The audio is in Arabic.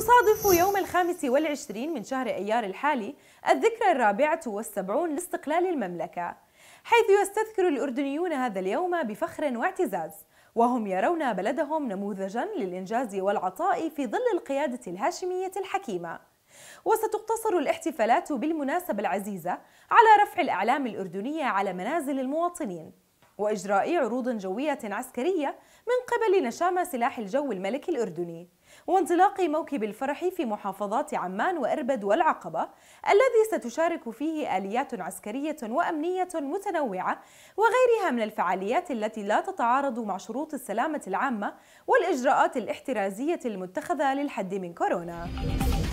تصادف يوم الخامس والعشرين من شهر أيار الحالي الذكرى الرابعة والسبعون لاستقلال المملكة حيث يستذكر الأردنيون هذا اليوم بفخر واعتزاز وهم يرون بلدهم نموذجا للإنجاز والعطاء في ظل القيادة الهاشمية الحكيمة وستقتصر الاحتفالات بالمناسبة العزيزة على رفع الأعلام الأردنية على منازل المواطنين وإجراء عروض جوية عسكرية من قبل نشام سلاح الجو الملكي الأردني وانطلاق موكب الفرح في محافظات عمان وإربد والعقبة الذي ستشارك فيه آليات عسكرية وأمنية متنوعة وغيرها من الفعاليات التي لا تتعارض مع شروط السلامة العامة والإجراءات الاحترازية المتخذة للحد من كورونا